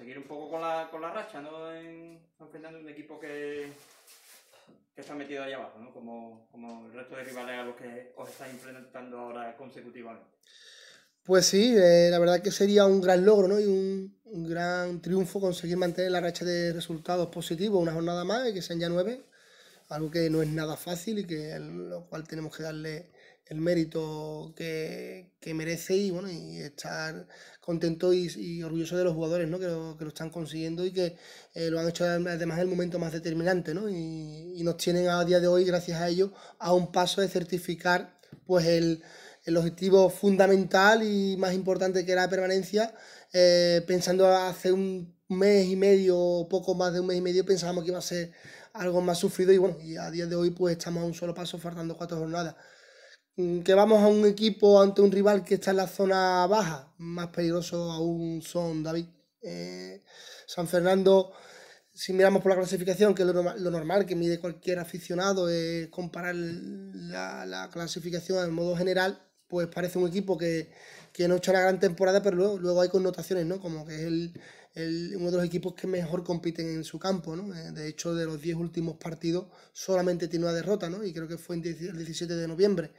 seguir un poco con la, racha, ¿no? En un equipo que, está metido ahí abajo, ¿no? Como, el resto de rivales a los que os estáis enfrentando ahora consecutivamente. Pues sí, eh, la verdad que sería un gran logro ¿no? y un, gran triunfo conseguir mantener la racha de resultados positivos una jornada más y que sean ya nueve, algo que no es nada fácil y que lo cual tenemos que darle el mérito que, merece y bueno y estar contento y, orgulloso de los jugadores ¿no? que, lo, que lo están consiguiendo y que eh, lo han hecho además en el momento más determinante ¿no? y, nos tienen a día de hoy gracias a ello, a un paso de certificar pues el, objetivo fundamental y más importante que era la permanencia eh, pensando hace un mes y medio poco más de un mes y medio pensábamos que iba a ser algo más sufrido y bueno y a día de hoy pues estamos a un solo paso faltando cuatro jornadas Mm, que vamos a un equipo ante un rival que está en la zona baja, más peligroso aún son David. Eh, San Fernando, si miramos por la clasificación, que lo, normal que mide cualquier aficionado, es comparar la, la clasificación en modo general, pues parece un equipo que, no ha hecho una gran temporada, pero luego, luego hay connotaciones, ¿no? Como que es el, uno de los equipos que mejor compiten en su campo, ¿no? Eh, de hecho, de los 10 últimos partidos solamente tiene una derrota, ¿no? Y creo que fue el 17 de noviembre,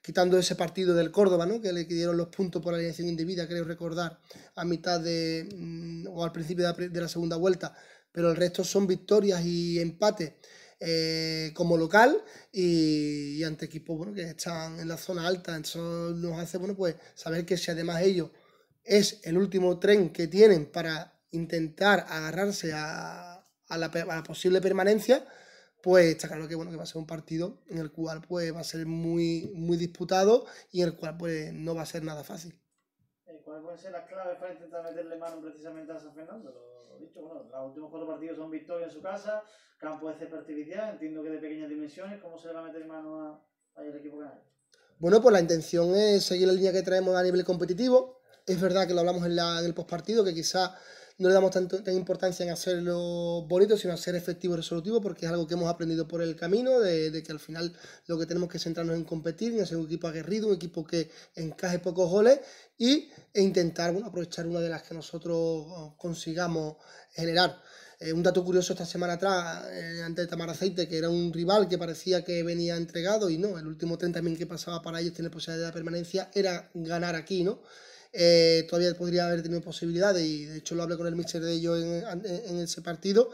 quitando ese partido del Córdoba, ¿no? Que le dieron los puntos por alineación indebida, creo recordar, a mitad de, mm, o al principio de la, segunda vuelta, pero el resto son victorias y empates eh, como local y, ante equipos bueno, que están en la zona alta. Eso nos hace bueno, pues, saber que si además ellos es el último tren que tienen para intentar agarrarse a, la, posible permanencia, pues está claro que, bueno, que va a ser un partido en el cual pues, va a ser muy, muy disputado y en el cual pues, no va a ser nada fácil. ¿Cuáles pueden ser las claves para intentar meterle mano precisamente a San Fernando? Lo dicho, bueno, los últimos cuatro partidos son victoria en su casa, campo de césped artificial, entiendo que de pequeñas dimensiones, ¿cómo se le va a meter mano a, el equipo hay? Bueno, pues la intención es seguir la línea que traemos a nivel competitivo. Es verdad que lo hablamos en, la, en el postpartido, que quizá no le damos tanto, importancia en hacerlo bonito, sino hacer efectivo y resolutivo, porque es algo que hemos aprendido por el camino, de, que al final lo que tenemos que centrarnos en competir, en hacer un equipo aguerrido, un equipo que encaje pocos goles y, e intentar aprovechar una de las que nosotros oh, consigamos generar. Eh, un dato curioso esta semana atrás, eh, ante Tamar Aceite, que era un rival que parecía que venía entregado y no, el último tren también que pasaba para ellos tener posibilidad de la permanencia era ganar aquí, ¿no? Eh, todavía podría haber tenido posibilidades y de hecho lo hablé con el míster de ellos en, ese partido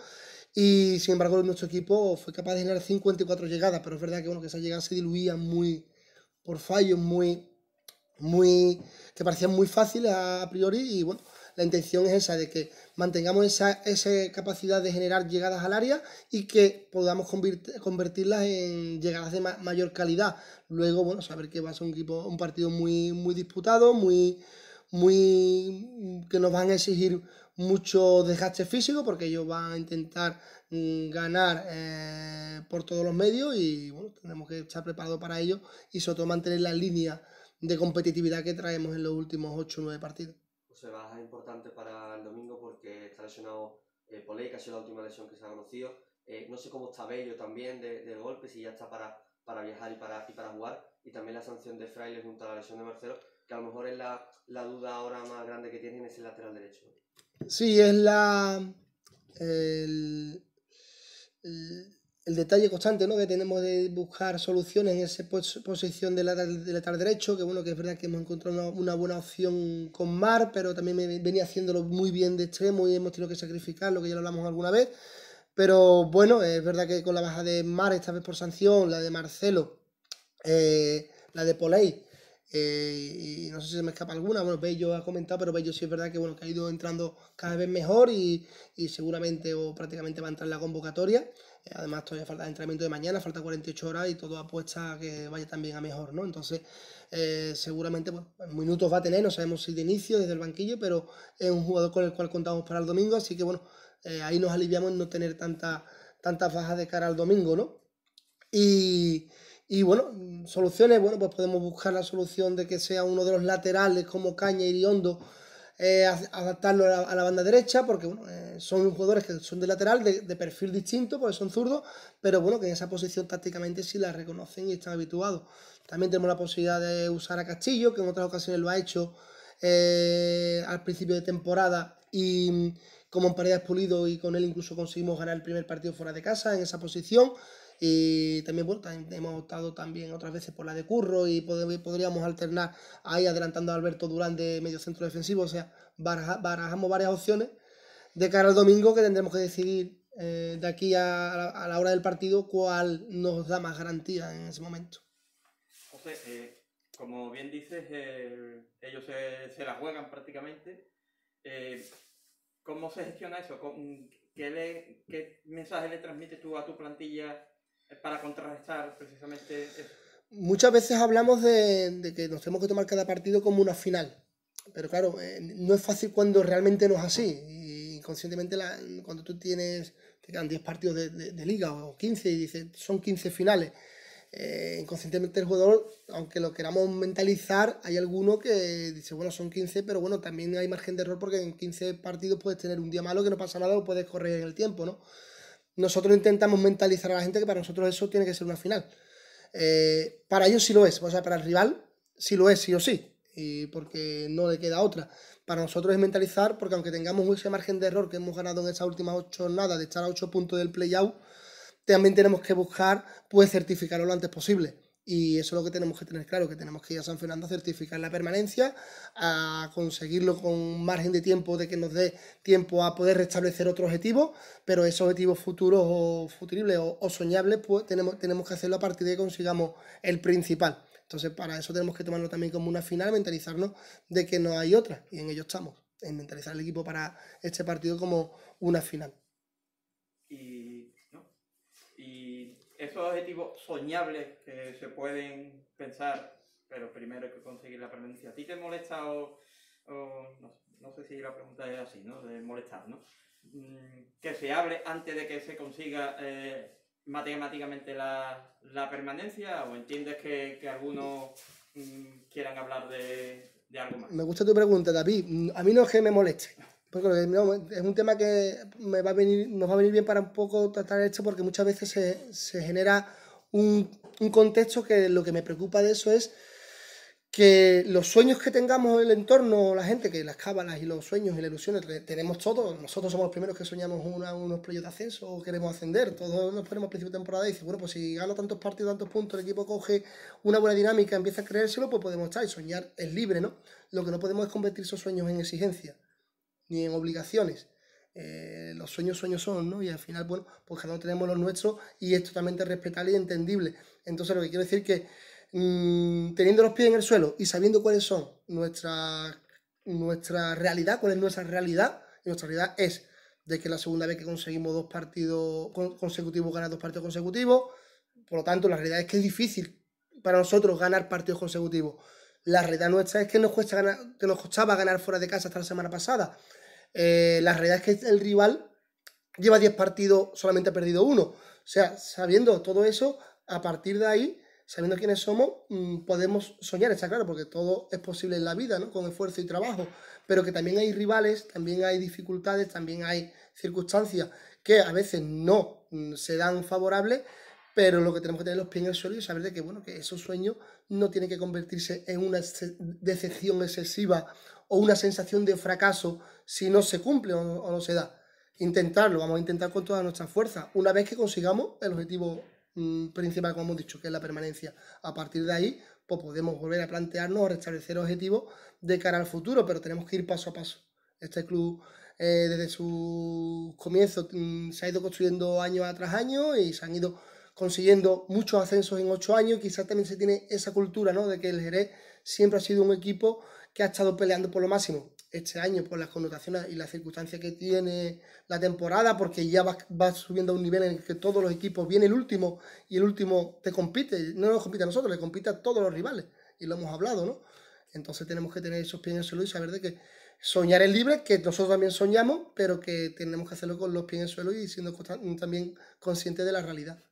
y sin embargo nuestro equipo fue capaz de generar 54 llegadas pero es verdad que bueno que esas llegadas se diluían muy por fallos muy muy que parecían muy fáciles a, priori y bueno la intención es esa de que mantengamos esa, esa capacidad de generar llegadas al área y que podamos convertirlas en llegadas de mayor calidad luego bueno saber que va a ser un equipo un partido muy muy disputado muy muy que nos van a exigir mucho desgaste físico porque ellos van a intentar mm, ganar eh, por todos los medios y bueno, tenemos que estar preparados para ello y sobre todo mantener la línea de competitividad que traemos en los últimos 8 o 9 partidos. va a ser importante para el domingo porque está lesionado eh, que ha sido la última lesión que se ha conocido. Eh, no sé cómo está Bello también de golpe, si ya está para, para viajar y para, y para jugar. Y también la sanción de Fraile junto a la lesión de Marcelo a lo mejor es la, duda ahora más grande que tienen es el lateral derecho. Sí, es la. El, detalle constante ¿no? que tenemos de buscar soluciones en esa posición del lateral derecho, que bueno, que es verdad que hemos encontrado una, buena opción con Mar, pero también venía haciéndolo muy bien de extremo y hemos tenido que sacrificar, lo que ya lo hablamos alguna vez. Pero bueno, es verdad que con la baja de Mar, esta vez por sanción, la de Marcelo, eh, la de Polei eh, y no sé si se me escapa alguna, bueno, Bello ha comentado, pero Bello sí es verdad que, bueno, ha ido entrando cada vez mejor y, seguramente o prácticamente va a entrar en la convocatoria. Eh, además, todavía falta el entrenamiento de mañana, falta 48 horas y todo apuesta que vaya también a mejor, ¿no? Entonces, eh, seguramente minutos va a tener, no sabemos si de inicio, desde el banquillo, pero es un jugador con el cual contamos para el domingo, así que, bueno, ahí nos aliviamos en no tener tanta, tantas bajas de cara al domingo, ¿no? Y... Y bueno, soluciones, bueno, pues podemos buscar la solución de que sea uno de los laterales como Caña y Riondo, eh, adaptarlo a la, banda derecha, porque bueno, eh, son jugadores que son de lateral, de, perfil distinto, porque son zurdos, pero bueno, que en esa posición tácticamente sí la reconocen y están habituados. También tenemos la posibilidad de usar a Castillo, que en otras ocasiones lo ha hecho eh, al principio de temporada y mm, como en Paredes Pulido y con él incluso conseguimos ganar el primer partido fuera de casa en esa posición. Y también, hemos optado también otras veces por la de Curro y podríamos alternar ahí adelantando a Alberto Durán de medio centro defensivo. O sea, barajamos varias opciones de cara al domingo que tendremos que decidir eh, de aquí a la, hora del partido cuál nos da más garantía en ese momento. José, eh, como bien dices, eh, ellos se, se, la juegan prácticamente. ¿Cómo se gestiona eso? ¿Qué, le, ¿Qué mensaje le transmites tú a tu plantilla eh, para contrarrestar precisamente Muchas veces hablamos de, que nos tenemos que tomar cada partido como una final, pero claro, eh, no es fácil cuando realmente no es así. Y inconscientemente, cuando tú tienes, 10 partidos de, liga o 15 y dices, son 15 finales. Eh, inconscientemente el jugador, aunque lo queramos mentalizar, hay alguno que dice, bueno, son 15, pero bueno, también hay margen de error porque en 15 partidos puedes tener un día malo que no pasa nada o puedes correr en el tiempo, ¿no? nosotros intentamos mentalizar a la gente que para nosotros eso tiene que ser una final. Eh, para ellos sí lo es, o sea, para el rival sí lo es, sí o sí, y porque no le queda otra. Para nosotros es mentalizar, porque aunque tengamos ese margen de error que hemos ganado en esas últimas ocho jornadas, de estar a ocho puntos del play-out, también tenemos que buscar pues certificarlo lo antes posible. Y eso es lo que tenemos que tener claro, que tenemos que ir a San Fernando a certificar la permanencia, a conseguirlo con margen de tiempo de que nos dé tiempo a poder restablecer otro objetivo, pero esos objetivos futuros o futuribles o, soñables, pues tenemos, tenemos que hacerlo a partir de que consigamos el principal. Entonces, para eso tenemos que tomarlo también como una final, mentalizarnos de que no hay otra, y en ello estamos, en mentalizar el equipo para este partido como una final esos objetivos soñables que se pueden pensar, pero primero hay que conseguir la permanencia. ¿A ti te molesta o, no, sé si la pregunta es así, ¿no? De molestar, ¿no? Mm, que se hable antes de que se consiga eh, matemáticamente la, permanencia o entiendes que, algunos mm, quieran hablar de, de algo más. Me gusta tu pregunta, David. Mm, a mí no es que me moleste. Pues es un tema que me va venir, nos va a venir bien para un poco tratar esto, porque muchas veces se, genera un, contexto que lo que me preocupa de eso es que los sueños que tengamos el entorno, la gente, que las cábalas y los sueños y las ilusiones tenemos todos, nosotros somos los primeros que soñamos unos proyectos de ascenso o queremos ascender, todos nos ponemos al principio de temporada y dices, bueno, pues si gano tantos partidos, tantos puntos, el equipo coge una buena dinámica, empieza a creérselo, pues podemos estar y soñar es libre, ¿no? Lo que no podemos es convertir esos sueños en exigencia ni en obligaciones. Eh, los sueños, sueños son, ¿no? Y al final, bueno, pues cada uno tenemos los nuestros y es totalmente respetable y entendible. Entonces, lo que quiero decir es que mm, teniendo los pies en el suelo y sabiendo cuáles son nuestra, nuestra realidad, cuál es nuestra realidad, y nuestra realidad es de que la segunda vez que conseguimos dos partidos consecutivos, ganar dos partidos consecutivos. Por lo tanto, la realidad es que es difícil para nosotros ganar partidos consecutivos. La realidad nuestra es que nos, cuesta ganar, que nos costaba ganar fuera de casa hasta la semana pasada. Eh, la realidad es que el rival lleva 10 partidos, solamente ha perdido uno. O sea, sabiendo todo eso, a partir de ahí, sabiendo quiénes somos, mm, podemos soñar, está claro, porque todo es posible en la vida, ¿no? Con esfuerzo y trabajo. Pero que también hay rivales, también hay dificultades, también hay circunstancias que a veces no mm, se dan favorables, pero lo que tenemos que tener los pies en el suelo y saber de que, bueno, que esos sueños no tienen que convertirse en una decepción excesiva o una sensación de fracaso si no se cumple o no, se da. Intentarlo, vamos a intentar con toda nuestra fuerza. Una vez que consigamos el objetivo mm, principal, como hemos dicho, que es la permanencia, a partir de ahí, pues podemos volver a plantearnos o restablecer objetivos de cara al futuro, pero tenemos que ir paso a paso. Este club eh, desde su comienzo mm, se ha ido construyendo año tras año y se han ido consiguiendo muchos ascensos en ocho años. Quizás también se tiene esa cultura ¿no? de que el Jerez siempre ha sido un equipo que ha estado peleando por lo máximo este año, por las connotaciones y las circunstancias que tiene la temporada, porque ya va, subiendo a un nivel en el que todos los equipos viene el último y el último te compite, no nos compite a nosotros, le compite a todos los rivales, y lo hemos hablado, ¿no? Entonces tenemos que tener esos pies en suelo y saber de que soñar es libre, que nosotros también soñamos, pero que tenemos que hacerlo con los pies en suelo y siendo también conscientes de la realidad.